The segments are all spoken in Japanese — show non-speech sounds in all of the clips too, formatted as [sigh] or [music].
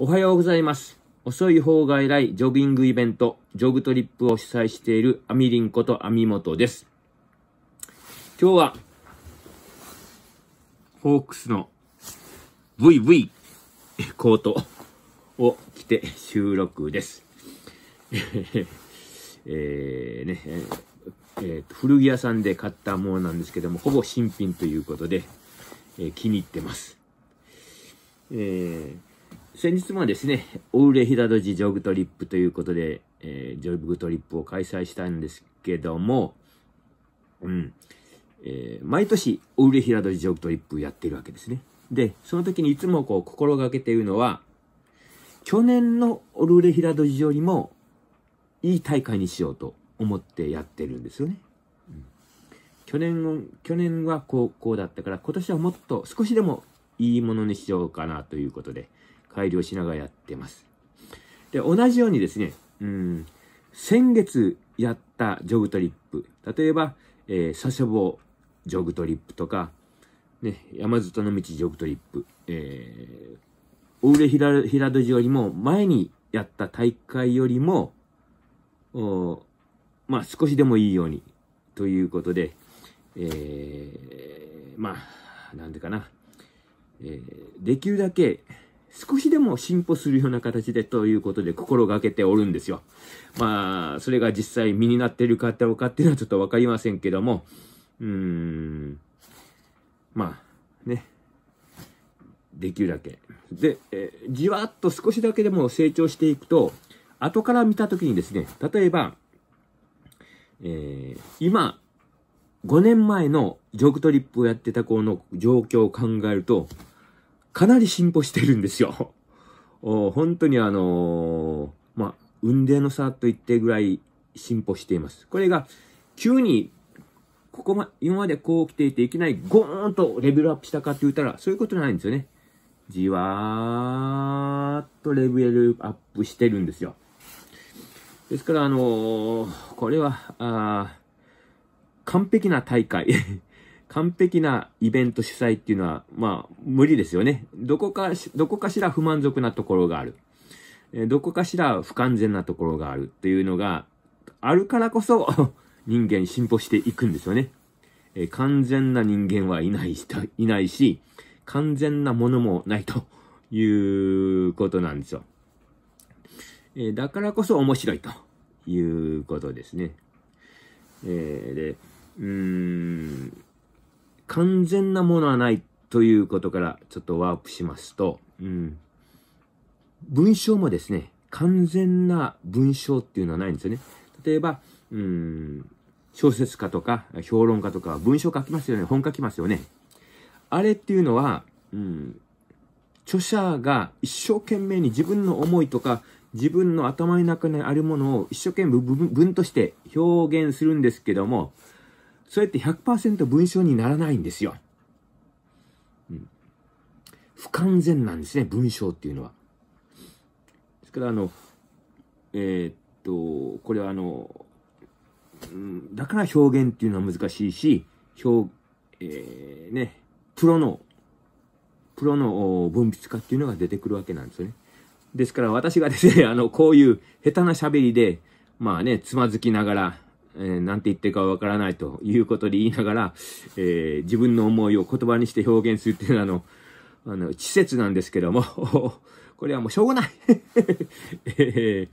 おはようございます。遅い方が偉いジョギングイベント、ジョグトリップを主催しているアミリンこと網本です。今日は、ホークスの VV コートを着て収録です。[laughs] えーね、えー、古着屋さんで買ったものなんですけども、ほぼ新品ということで、えー、気に入ってます。えー先日もですね、オウレヒダドジジョグトリップということで、えー、ジョグトリップを開催したんですけども、うん。えー、毎年、オウレヒダドジジョグトリップやってるわけですね。で、その時にいつもこう心がけているのは、去年のオルレヒラドジよりもいい大会にしようと思ってやってるんですよね。うん、去年、去年はこう、こうだったから、今年はもっと少しでもいいものにしようかなということで改良しながらやってます。で、同じようにですね、うん、先月やったジョグトリップ、例えば、えー、サシャボジョグトリップとか、ね、山里の道ジョグトリップ、えー、大浦平平戸よりも前にやった大会よりも、おまあ少しでもいいようにということで、えー、まあ、なんでかな、えー、できるだけ少しでも進歩するような形でということで心がけておるんですよ。まあ、それが実際身になってるかどうかっていうのはちょっとわかりませんけども、うーん、まあ、ね、できるだけ。で、えー、じわっと少しだけでも成長していくと、後から見たときにですね、例えば、えー、今、5年前のジョークトリップをやってた子の状況を考えると、かなり進歩してるんですよ。[laughs] お本当にあのー、まあ、運転の差と言ってぐらい進歩しています。これが、急に、ここま、今までこう来ていていきなりゴーンとレベルアップしたかって言ったら、そういうことじゃないんですよね。じわーっとレベルアップしてるんですよ。ですから、あのー、これは、あ完璧な大会 [laughs] 完璧なイベント主催っていうのは、まあ、無理ですよね。どこか、どこかしら不満足なところがある。どこかしら不完全なところがあるっていうのが、あるからこそ [laughs] 人間進歩していくんですよね。え完全な人間はいないし、いないし、完全なものもないということなんですよ。えだからこそ面白いということですね。えー、で、うーん、完全なものはないということからちょっとワープしますと、うん、文章もですね、完全な文章っていうのはないんですよね。例えば、うん、小説家とか評論家とか文章書きますよね。本書きますよね。あれっていうのは、うん、著者が一生懸命に自分の思いとか自分の頭の中にあるものを一生懸命文として表現するんですけども、そうやって100%文章にならないんですよ。うん。不完全なんですね、文章っていうのは。ですから、あの、えー、っと、これはあの、うん、だから表現っていうのは難しいし、表、えー、ね、プロの、プロの文筆家っていうのが出てくるわけなんですよね。ですから私がですね、あの、こういう下手な喋りで、まあね、つまずきながら、えー、なんて言ってるかわからないということで言いながら、えー、自分の思いを言葉にして表現するっていうのはあの、あの、稚拙なんですけども、[laughs] これはもうしょうがない [laughs] えー、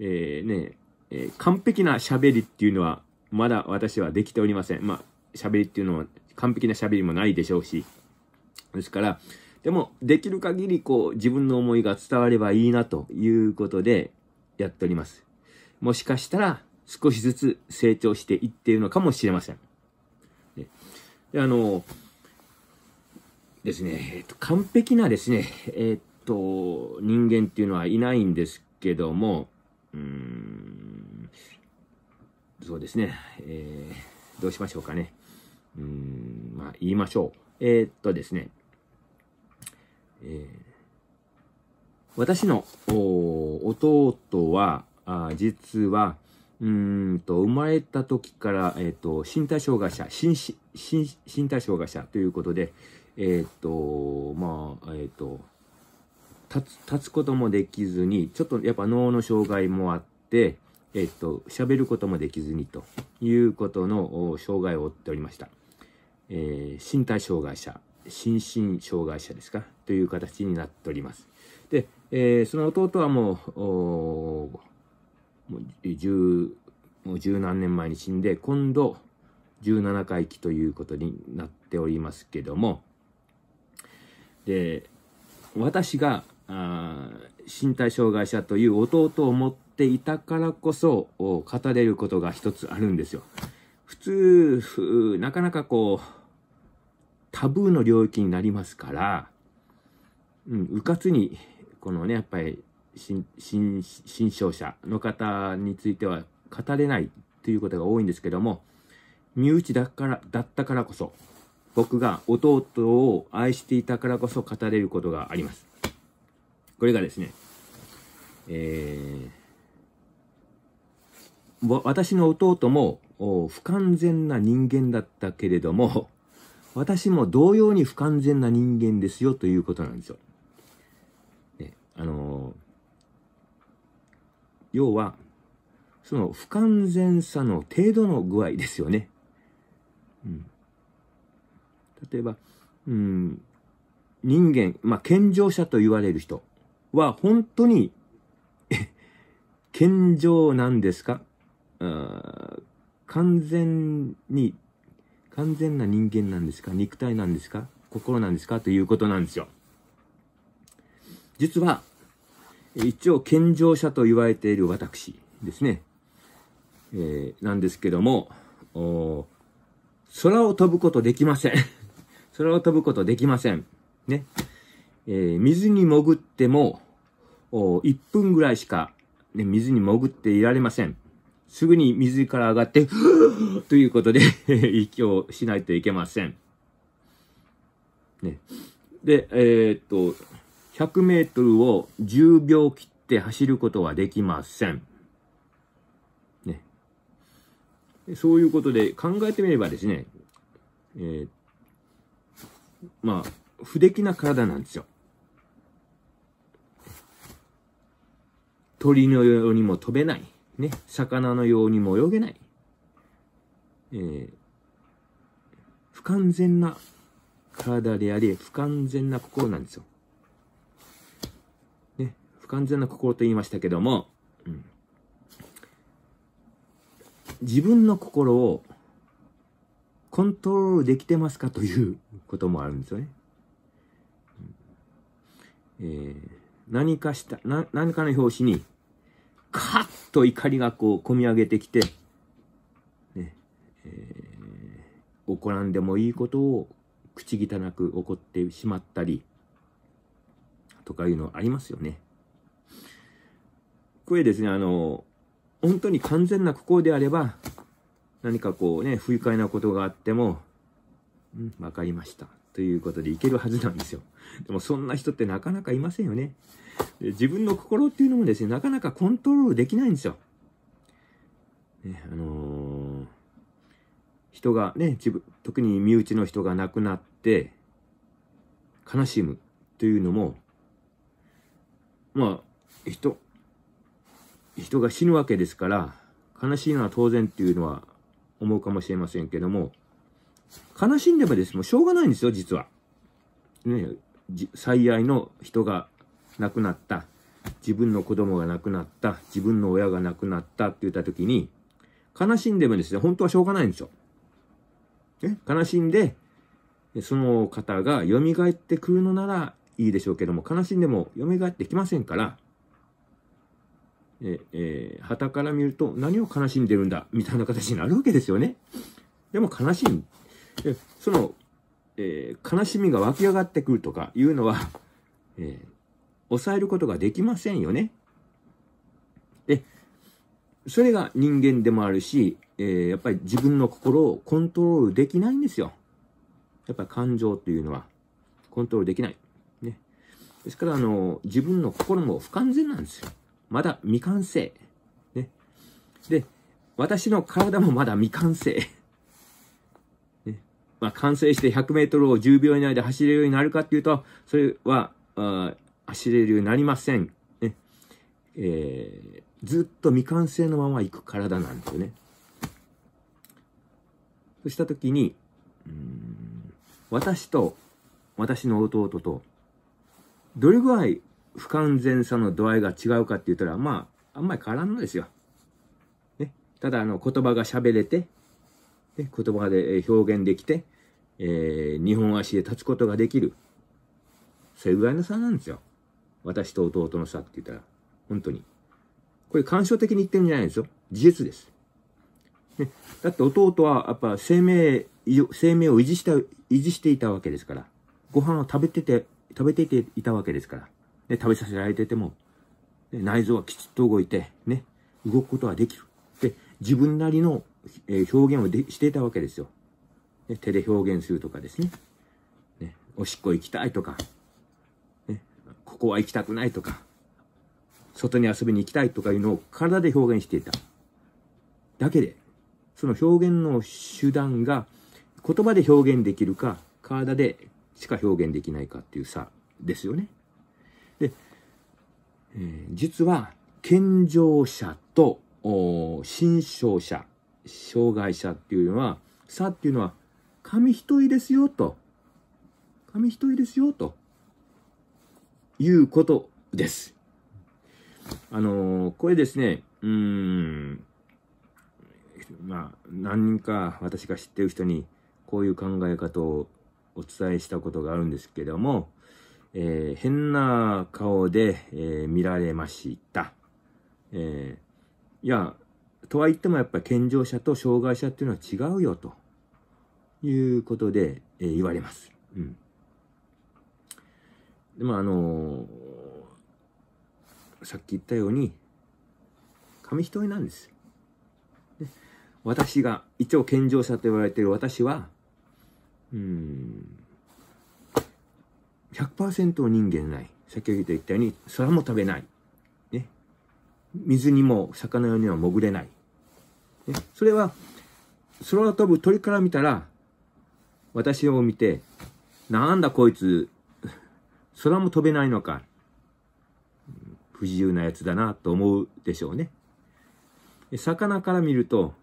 えー、ね、えー、完璧な喋りっていうのは、まだ私はできておりません。まあ、喋りっていうのは完璧な喋りもないでしょうし。ですから、でも、できる限り、こう、自分の思いが伝わればいいなということで、やっております。もしかしたら、少しずつ成長していっているのかもしれません。で、であの、ですね、完璧なですね、えっと、人間っていうのはいないんですけども、うん、そうですね、えー、どうしましょうかね。うん、まあ、言いましょう。えー、っとですね、えー、私の弟は、あ実は、うんと、生まれた時から、えっ、ー、と、身体障害者、身、身、身体障害者ということで、えっ、ー、と、まあ、えっ、ー、と、立つ、立つこともできずに、ちょっとやっぱ脳の障害もあって、えっ、と、喋ることもできずにということの障害を負っておりました。え身体障害者、心身障害者ですかという形になっております。で、えその弟はもう、もう十もう十何年前に死んで今度17回忌ということになっておりますけどもで私があ身体障害者という弟を持っていたからこそ語れることが一つあるんですよ。普通なかなかこうタブーの領域になりますから、うん、うかつにこのねやっぱり新商者の方については語れないということが多いんですけども、身内だからだったからこそ、僕が弟を愛していたからこそ語れることがあります。これがですね、えー、私の弟も不完全な人間だったけれども、私も同様に不完全な人間ですよということなんですよ。ね、あのー、要は、その不完全さの程度の具合ですよね。うん、例えば、うん、人間、まあ、健常者と言われる人は本当に健常なんですか完全に、完全な人間なんですか肉体なんですか心なんですかということなんですよ。実は、一応健常者と言われている私ですね、えー、なんですけども、空を飛ぶことできません。[laughs] 空を飛ぶことできません。ね。えー、水に潜っても、1分ぐらいしか、ね、水に潜っていられません。すぐに水から上がって、[laughs] ということで [laughs] 息をしないといけません。ね。で、えー、っと、100メートルを10秒切って走ることはできません。ね。そういうことで考えてみればですね、えー、まあ、不出来な体なんですよ。鳥のようにも飛べない。ね。魚のようにも泳げない。えー、不完全な体であり、不完全な心なんですよ。完全な心と言いましたけども、うん、自分の心をコントロールできてますかということもあるんですよね。うん、えー、何かした、何かの拍子に、カッと怒りがこう、込み上げてきて、ね、えー、怒らんでもいいことを口汚く怒ってしまったり、とかいうのありますよね。こへですね、あの、本当に完全な国王であれば、何かこうね、不愉快なことがあっても、うん、わかりました。ということでいけるはずなんですよ。でもそんな人ってなかなかいませんよね。で自分の心っていうのもですね、なかなかコントロールできないんですよ。ね、あのー、人がね、自分、特に身内の人が亡くなって、悲しむというのも、まあ、人、人が死ぬわけですから、悲しいのは当然っていうのは思うかもしれませんけども、悲しんでもです、ね、もうしょうがないんですよ、実は。ね、最愛の人が亡くなった、自分の子供が亡くなった、自分の親が亡くなったって言った時に、悲しんでもですね、本当はしょうがないんですよ。ね、悲しんで、その方が蘇ってくるのならいいでしょうけども、悲しんでも蘇ってきませんから、ええー、旗から見ると何を悲しんでるんだみたいな形になるわけですよね。でも悲しい。その、えー、悲しみが湧き上がってくるとかいうのは、えー、抑えることができませんよね。で、それが人間でもあるし、えー、やっぱり自分の心をコントロールできないんですよ。やっぱり感情というのはコントロールできない。ね。ですから、あの、自分の心も不完全なんですよ。まだ未完成。ね。で、私の体もまだ未完成。ね。まあ、完成して100メートルを10秒以内で走れるようになるかっていうと、それは、あ走れるようになりません。ね。えー、ずっと未完成のまま行く体なんですよね。そうしたときに、私と、私の弟と、どれぐらい不完全さの度合いが違うかって言ったら、まあ、あんまり変わらんのですよ。ね、ただ、あの、言葉が喋れて、ね、言葉で表現できて、えー、日本足で立つことができる。それぐらいの差なんですよ。私と弟の差って言ったら、本当に。これ、感傷的に言ってるんじゃないんですよ。事実です。ね、だって弟は、やっぱ生命、生命を維持した、維持していたわけですから。ご飯を食べてて、食べていていたわけですから。ね、食べさせられてても、ね、内臓はきちっと動いて、ね、動くことはできる。で、自分なりの、えー、表現をでしていたわけですよ、ね。手で表現するとかですね。ね、おしっこ行きたいとか、ね、ここは行きたくないとか、外に遊びに行きたいとかいうのを体で表現していた。だけで、その表現の手段が言葉で表現できるか、体でしか表現できないかっていう差ですよね。えー、実は健常者と心障者障害者っていうのは差っていうのは紙一重ですよと紙一重ですよということです。あのー、これですねうんまあ何人か私が知ってる人にこういう考え方をお伝えしたことがあるんですけどもえー、変な顔で、えー、見られました。えー、いや、とは言ってもやっぱり健常者と障害者っていうのは違うよということで、えー、言われます。うん。でもあのー、さっき言ったように、紙一重なんです。で私が、一応健常者と言われている私は、うん、100%人間ない。先ほど言ったように、空も食べない。ね。水にも魚には潜れない。ね、それは、空を飛ぶ鳥から見たら、私を見て、なんだこいつ、空も飛べないのか。不自由なやつだなと思うでしょうね。魚から見ると、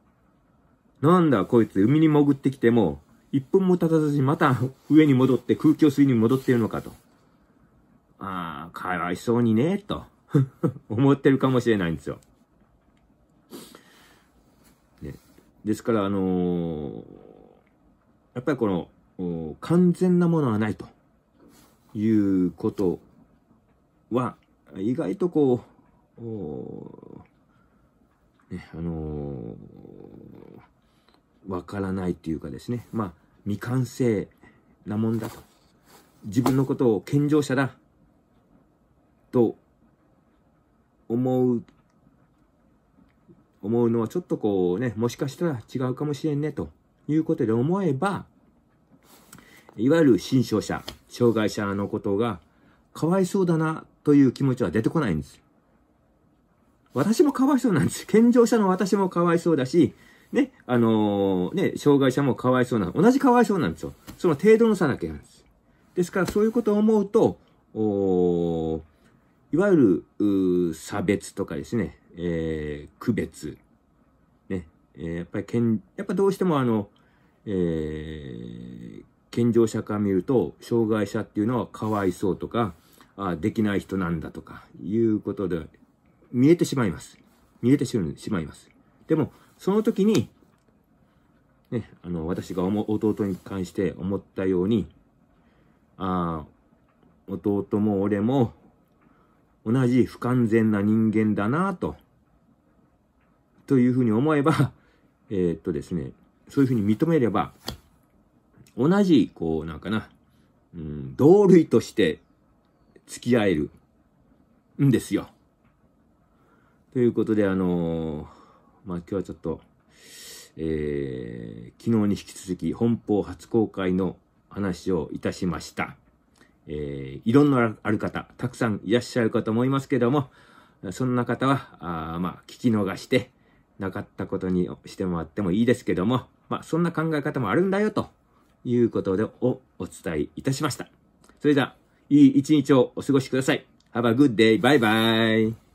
なんだこいつ海に潜ってきても1分も経たずにまた上に戻って空気を吸いに戻っているのかと。ああ、かわいそうにね、と [laughs] 思ってるかもしれないんですよ。ね、ですから、あのー、やっぱりこの、完全なものはないということは、意外とこう、ね、あのーわからないというかですね、まあ、未完成なもんだと。自分のことを健常者だ、と思う、思うのはちょっとこうね、もしかしたら違うかもしれんね、ということで思えば、いわゆる新障者、障害者のことが、かわいそうだな、という気持ちは出てこないんです。私もかわいそうなんです。健常者の私もかわいそうだし、ね、あのー、ね、障害者もかわいそうな、同じかわいそうなんですよ。その程度の差だけなんです。ですから、そういうことを思うと、おいわゆる、差別とかですね、えー、区別、ね、えー、やっぱりやっぱどうしてもあの、えー、健常者から見ると、障害者っていうのはかわいそうとか、あできない人なんだとか、いうことで、見えてしまいます。見えてしまいます。でも、その時に、ね、あの、私が弟に関して思ったように、ああ、弟も俺も同じ不完全な人間だなと、というふうに思えば、[laughs] えー、っとですね、そういうふうに認めれば、同じ、こう、なんかな、うん、同類として付き合えるんですよ。ということで、あのーまあ今日はちょっと、えー、昨日に引き続き本邦初公開の話をいたしました。えー、いろんなある方、たくさんいらっしゃるかと思いますけども、そんな方は、あまあ、聞き逃して、なかったことにしてもらってもいいですけども、まあ、そんな考え方もあるんだよ、ということで、お、お伝えいたしました。それでは、いい一日をお過ごしください。Have a good day. Bye bye.